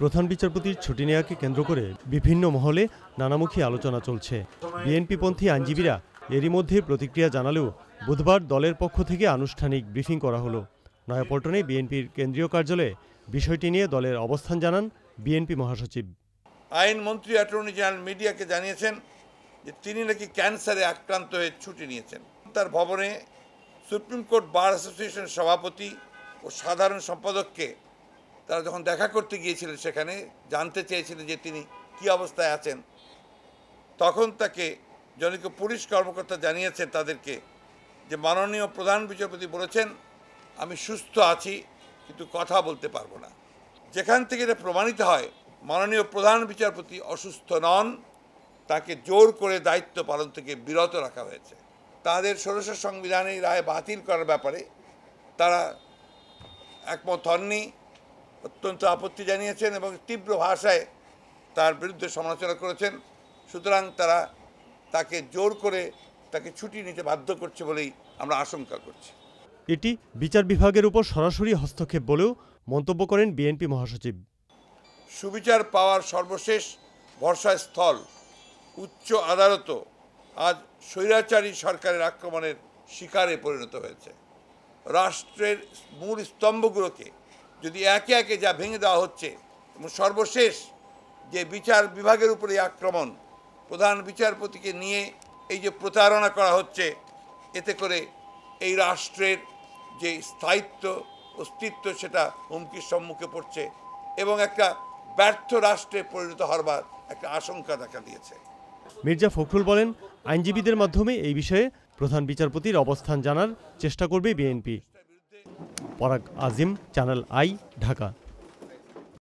প্রধান বিচারপতির ছুটি নেওয়াকে কেন্দ্র করে বিভিন্ন মহলে নানামুখী আলোচনা চলছে বিএনপিপন্থী আইনজীবীরা এরই মধ্যে প্রতিক্রিয়া জানালেও বুধবার দলের পক্ষ থেকে আনুষ্ঠানিক ব্রিফিং করা হলো নয়াপল্টনে বিএনপির কেন্দ্রীয় কার্যালয়ে বিষয়টি নিয়ে দলের অবস্থান জানান বিএনপি মহাসচিব আইনমন্ত্রী অ্যাটর্নি জেনারেল মিডিয়াকে জানিয়েছেন যে তিনি নাকি ক্যান্সারে আক্রান্ত হয়ে ছুটি নিয়েছেন তার ভবনে সুপ্রিম কোর্ট বার অ্যাসোসিয়েশন সভাপতি ও সাধারণ সম্পাদককে তারা যখন দেখা করতে গিয়েছিলেন সেখানে জানতে চেয়েছিলেন যে তিনি কি অবস্থায় আছেন তখন তাকে জনিক পুলিশ কর্মকর্তা জানিয়েছেন তাদেরকে যে মাননীয় প্রধান বিচারপতি বলেছেন আমি সুস্থ আছি কিন্তু কথা বলতে পারবো না যেখান থেকে এটা প্রমাণিত হয় মাননীয় প্রধান বিচারপতি অসুস্থ নন তাকে জোর করে দায়িত্ব পালন থেকে বিরত রাখা হয়েছে তাদের ষোলশ সংবিধানে রায় বাতিল করার ব্যাপারে তারা একমত হননি অত্যন্ত আপত্তি জানিয়েছেন এবং তীব্র ভাষায় তার বিরুদ্ধে সমালোচনা করেছেন সুতরাং তারা তাকে জোর করে তাকে ছুটি নিতে বাধ্য করছে বলেই আমরা আশঙ্কা করছি এটি বিচার বিভাগের উপর সরাসরি হস্তক্ষেপ বলেও মন্তব্য করেন বিএনপি মহাসচিব সুবিচার পাওয়ার সর্বশেষ ভরসায় স্থল উচ্চ আদালত আজ স্বৈরাচারী সরকারের আক্রমণের শিকারে পরিণত হয়েছে রাষ্ট্রের মূল স্তম্ভগুলোকে যদি একে একে যা ভেঙে দেওয়া হচ্ছে এবং সর্বশেষ যে বিচার বিভাগের উপরে আক্রমণ প্রধান বিচারপতিকে নিয়ে এই যে প্রতারণা করা হচ্ছে এতে করে এই রাষ্ট্রের যে স্থায়িত্ব অস্তিত্ব সেটা হুমকির সম্মুখে পড়ছে এবং একটা ব্যর্থ রাষ্ট্রে পরিণত হবার একটা আশঙ্কা দেখা দিয়েছে মির্জা ফখরুল বলেন আইনজীবীদের মাধ্যমে এই বিষয়ে প্রধান বিচারপতির অবস্থান জানার চেষ্টা করবে বিএনপি পরাগ আজিম চ্যানেল আই ঢাকা